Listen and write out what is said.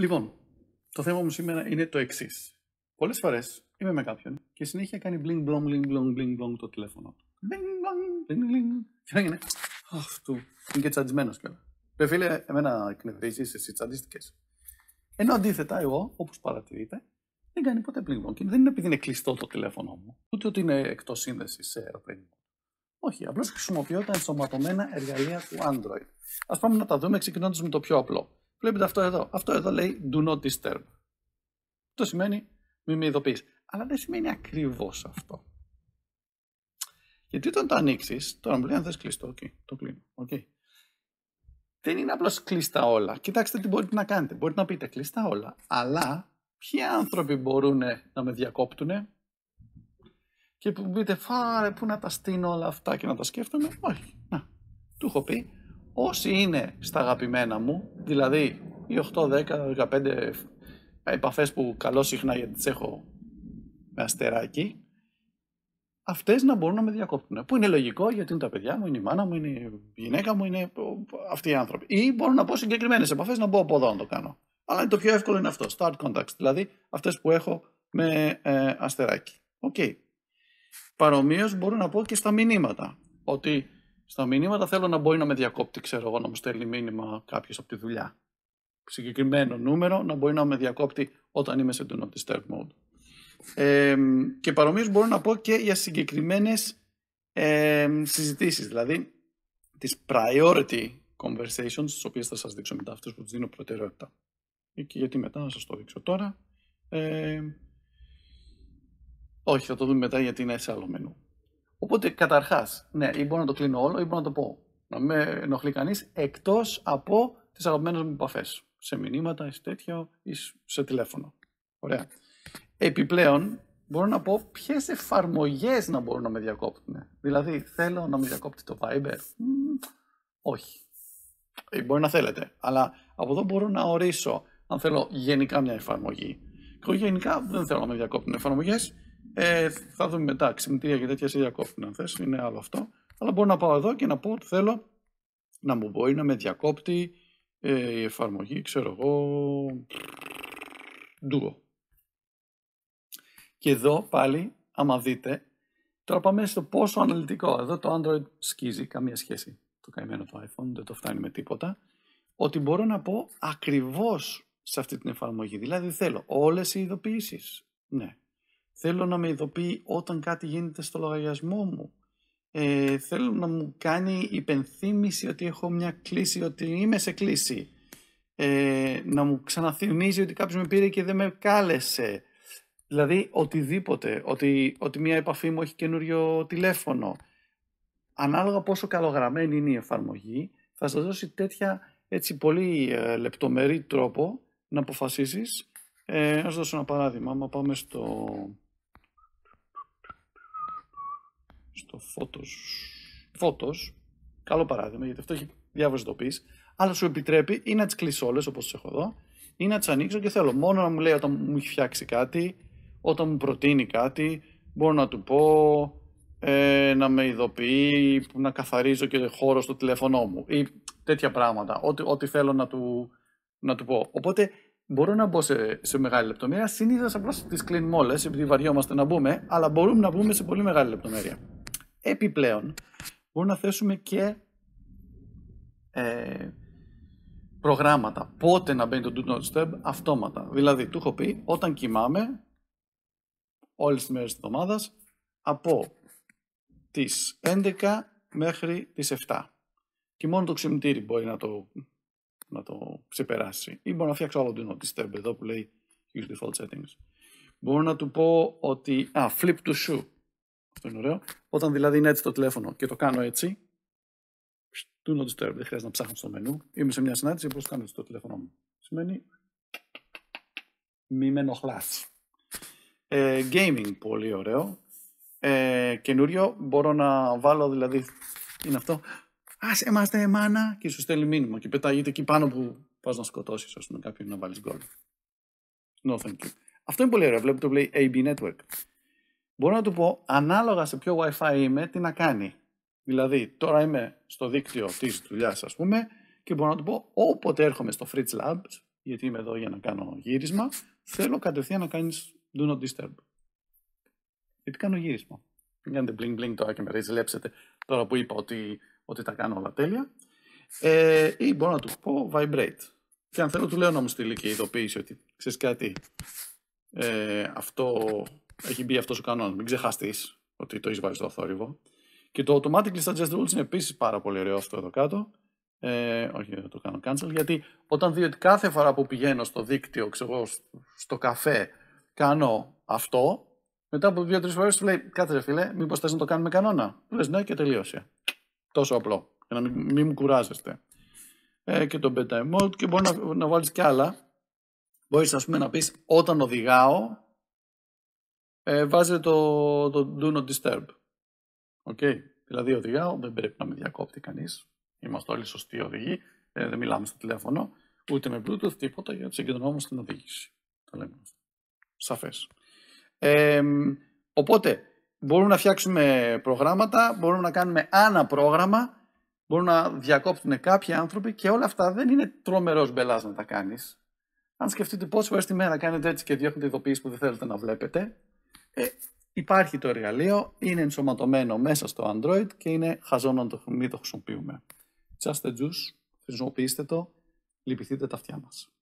Λοιπόν, το θέμα μου σήμερα είναι το εξής. Πολλές φορές είμαι με κάποιον και συνέχεια κάνει bling blong bling blong bling blong το τηλέφωνο του. Bling blong bling bling. Και έγινε. Αχ, του. Είναι και τσαντισμένος κιόλας. Ρε φίλε, εμένα εκνευρίζεις, εσύ τσαντίστηκες. Ενώ αντίθετα, εγώ, όπως παρατηρείτε, δεν κάνει ποτέ bling blong. Και δεν είναι επειδή είναι κλειστό το τηλέφωνο μου, ούτε ότι είναι εκτός σύνδεσης σε airplane. Όχι, απλώς χρησιμοποιώ τα ενσωματωμένα εργαλεία του Android. Ας πάμε να τα δούμε ξεκινώντας με το πιο απλό. Βλέπετε αυτό εδώ. Αυτό εδώ λέει do not disturb. το σημαίνει μη με ειδοποιείς. Αλλά δεν σημαίνει ακριβώς αυτό. Γιατί όταν το ανοίξεις, τώρα μου λέει αν θες κλειστό, okay, το κλείνω. Okay. Δεν είναι απλώς κλειστά όλα. Κοιτάξτε τι μπορείτε να κάνετε. Μπορείτε να πείτε κλειστά όλα. Αλλά ποιοι άνθρωποι μπορούν να με διακόπτουν και που πείτε φάρε που να τα στείνω όλα αυτά και να τα σκέφτομαι. Όχι. Να. Του έχω πει όσοι είναι στα αγαπημένα μου, δηλαδή οι 8, 10, 15 επαφές που καλώ συχνά γιατί τις έχω με αστεράκι, Αυτές να μπορούν να με διακόπτουν. Που είναι λογικό γιατί είναι τα παιδιά μου, είναι η μάνα μου, είναι η γυναίκα μου, είναι αυτοί οι άνθρωποι. Ή μπορώ να πω συγκεκριμένες επαφές, να μπω από εδώ να το κάνω. Αλλά το πιο εύκολο είναι αυτό, start contacts, δηλαδή αυτές που έχω με ε, αστεράκι. Οκ. Okay. Παρομοίως μπορώ να πω και στα μηνύματα ότι στα μηνύματα θέλω να μπορεί να με διακόπτει, ξέρω εγώ, να μου στέλνει μήνυμα κάποιος από τη δουλειά. Συγκεκριμένο νούμερο να μπορεί να με διακόπτει όταν είμαι σε do not disturb mode. και παρομοίως μπορώ να πω και για συγκεκριμένες ε, συζητήσεις, δηλαδή τις priority conversations, τις οποίες θα σας δείξω μετά, αυτές που τους δίνω προτεραιότητα. Ε, και γιατί μετά να σας το δείξω τώρα. Ε, όχι, θα το δούμε μετά γιατί είναι σε άλλο μενού. Οπότε καταρχάς, ναι, ή μπορώ να το κλείνω όλο ή μπορώ να το πω. Να με ενοχλεί κανείς εκτός από τις αγαπημένες μου επαφές. Σε μηνύματα, ή σε τέτοιο, ή σε τηλέφωνο. Ωραία. Επιπλέον, μπορώ να πω ποιες εφαρμογές να μπορούν να με διακόπτουν. Δηλαδή, θέλω να με διακόπτει το Viber. όχι. Ε, μπορεί να θέλετε. Αλλά από εδώ μπορώ να ορίσω αν θέλω γενικά μια εφαρμογή. εγώ γενικά δεν θέλω να με διακόπτουν εφαρμογές ε, θα δούμε μετά. Ξυπνητήρια και τέτοια σε διακόπτουν, αν θες. Είναι άλλο αυτό. Αλλά μπορώ να πάω εδώ και να πω ότι θέλω να μου μπορεί να με διακόπτει ε, η εφαρμογή, ξέρω εγώ, Duo. Και εδώ πάλι, άμα δείτε, τώρα πάμε στο πόσο αναλυτικό. Εδώ το Android σκίζει, καμία σχέση το καημένο το iPhone, δεν το φτάνει με τίποτα. Ότι μπορώ να πω ακριβώς σε αυτή την εφαρμογή. Δηλαδή θέλω όλες οι ειδοποιήσεις. Ναι, Θέλω να με ειδοποιεί όταν κάτι γίνεται στο λογαριασμό μου. Ε, θέλω να μου κάνει υπενθύμηση ότι έχω μια κλίση, ότι είμαι σε κλίση. Ε, να μου ξαναθυμίζει ότι κάποιος με πήρε και δεν με κάλεσε. Δηλαδή οτιδήποτε, ότι, ότι μια επαφή μου έχει καινούριο τηλέφωνο. Ανάλογα πόσο καλογραμμένη είναι η εφαρμογή, θα σας δώσει τέτοια έτσι πολύ ε, λεπτομερή τρόπο να αποφασίσεις. Ε, ας δώσω ένα παράδειγμα, άμα πάμε στο στο Photos. Photos, καλό παράδειγμα, γιατί αυτό έχει διάφορε πεις, Αλλά σου επιτρέπει ή να τις κλείσω όλες όπως τις έχω εδώ, ή να τις ανοίξω και θέλω μόνο να μου λέει όταν μου έχει φτιάξει κάτι, όταν μου προτείνει κάτι, μπορώ να του πω, ε, να με ειδοποιεί, να καθαρίζω και χώρο στο τηλέφωνό μου ή τέτοια πράγματα, ό,τι, ό,τι θέλω να του, να του πω. Οπότε μπορώ να μπω σε, σε μεγάλη λεπτομέρεια. Συνήθως απλώς τις κλείνουμε όλες, επειδή βαριόμαστε να μπούμε, αλλά μπορούμε να μπούμε σε πολύ μεγάλη λεπτομέρεια. Επιπλέον, μπορούμε να θέσουμε και ε, προγράμματα. Πότε να μπαίνει το Do Not Step αυτόματα. Δηλαδή, του έχω πει, όταν κοιμάμαι, όλες τις μέρες της εβδομάδας, από τις 11 μέχρι τις 7. Και μόνο το ξυμητήρι μπορεί να το, να το ξεπεράσει. Ή μπορώ να φτιάξω άλλο Do Not Step εδώ που λέει Use Default Settings. Μπορώ να του πω ότι, α, flip to shoe αυτό είναι ωραίο. Όταν δηλαδή είναι έτσι το τηλέφωνο και το κάνω έτσι, do not disturb, δεν χρειάζεται να ψάχνω στο μενού. Είμαι σε μια συνάντηση, πώς κάνω στο τηλέφωνο μου. Σημαίνει μη με νοχλάς. Ε, gaming, πολύ ωραίο. Ε, καινούριο, μπορώ να βάλω δηλαδή, είναι αυτό, Α είμαστε εμάνα και σου στέλνει μήνυμα και πετάγεται εκεί πάνω που πας να σκοτώσεις, ας πούμε, κάποιον να βάλεις γκολ. No, thank you. Αυτό είναι πολύ ωραίο, βλέπετε το play AB Network μπορώ να του πω ανάλογα σε ποιο Wi-Fi είμαι, τι να κάνει. Δηλαδή, τώρα είμαι στο δίκτυο της δουλειάς, ας πούμε, και μπορώ να του πω όποτε έρχομαι στο Fritz Labs, γιατί είμαι εδώ για να κάνω γύρισμα, θέλω κατευθείαν να κάνεις do not disturb. Γιατί κάνω γύρισμα. Μην κάνετε bling bling τώρα και με ριζλέψετε, τώρα που είπα ότι, ότι τα κάνω όλα τέλεια. Ε, ή μπορώ να του πω vibrate. Και αν θέλω του λέω να μου στείλει και ειδοποίηση ότι ξέρεις κάτι, ε, αυτό έχει μπει αυτός ο κανόνας. Μην ξεχαστείς ότι το έχεις βάλει στο θόρυβο. Και το automatically suggest rules είναι επίσης πάρα πολύ ωραίο αυτό εδώ κάτω. Ε, όχι, δεν θα το κάνω cancel. Γιατί όταν δει ότι κάθε φορά που πηγαίνω στο δίκτυο, ξέρω, στο καφέ, κάνω αυτό, μετά από δύο-τρει φορές του λέει: Κάτσε, ρε φίλε, μήπως θες να το κάνουμε κανόνα. Λες ναι και τελείωσε. Τόσο απλό. Για να μην, μου κουράζεστε. Ε, και το bedtime mode και μπορεί να, να βάλεις κι άλλα. Μπορείς, ας πούμε, να πεις όταν οδηγάω, ε, βάζετε το, το do not disturb. Οκ. Okay. Δηλαδή οδηγάω, δεν πρέπει να με διακόπτει κανείς. Είμαστε όλοι σωστοί οδηγοί, ε, δεν μιλάμε στο τηλέφωνο, ούτε με bluetooth, τίποτα, γιατί συγκεντρωνόμαστε στην οδήγηση. Τα λέμε. Σαφές. Ε, οπότε, μπορούμε να φτιάξουμε προγράμματα, μπορούμε να κάνουμε ένα πρόγραμμα, μπορούν να διακόπτουν κάποιοι άνθρωποι και όλα αυτά δεν είναι τρομερός μπελάς να τα κάνεις. Αν σκεφτείτε πόσε φορέ τη μέρα κάνετε έτσι και διώχνετε ειδοποιήσεις που δεν θέλετε να βλέπετε, ε, υπάρχει το εργαλείο, είναι ενσωματωμένο μέσα στο Android και είναι χαζό να το, το χρησιμοποιούμε. Just a juice, χρησιμοποιήστε το, λυπηθείτε τα αυτιά μας.